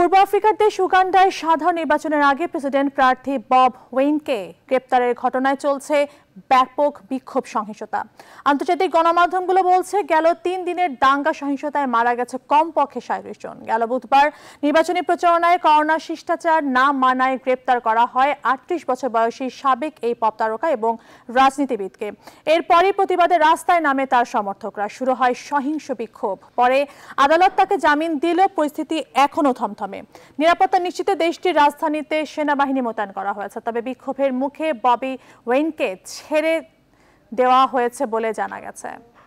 পূর্ব আফ্রিকার দেশ উগান্ডায় সাধারণ নির্বাচনের আগে প্রেসিডেন্ট প্রার্থী বব ওয়েনকে গ্রেপ্তারের ঘটনায় চলছে ব্যাপক বিক্ষোভ সহিংসতা আন্তর্জাতিক গণমাধ্যমগুলো বলছে গেল তিন দিনের দাঙ্গা সহিংসতায় মারা গেছে কমপক্ষে সাঁত্রিশ জন গেল বুধবার নির্বাচনী প্রচারণায় করোনা শিষ্টাচার না মানায় গ্রেপ্তার করা হয় আটত্রিশ বছর বয়সী সাবেক এই পপ তারকা এবং রাজনীতিবিদকে এরপরই প্রতিবাদে রাস্তায় নামে তার সমর্থকরা শুরু হয় সহিংস বিক্ষোভ পরে আদালত তাকে জামিন দিলেও পরিস্থিতি এখনও থমথম মাধ্যমে নিরাপত্তা নিশ্চিতে দেশটির রাজধানীতে সেনাবাহিনী মোতায়েন করা হয়েছে তবে বিক্ষোভের মুখে ববি ওয়েনকে ছেড়ে দেওয়া হয়েছে বলে জানা গেছে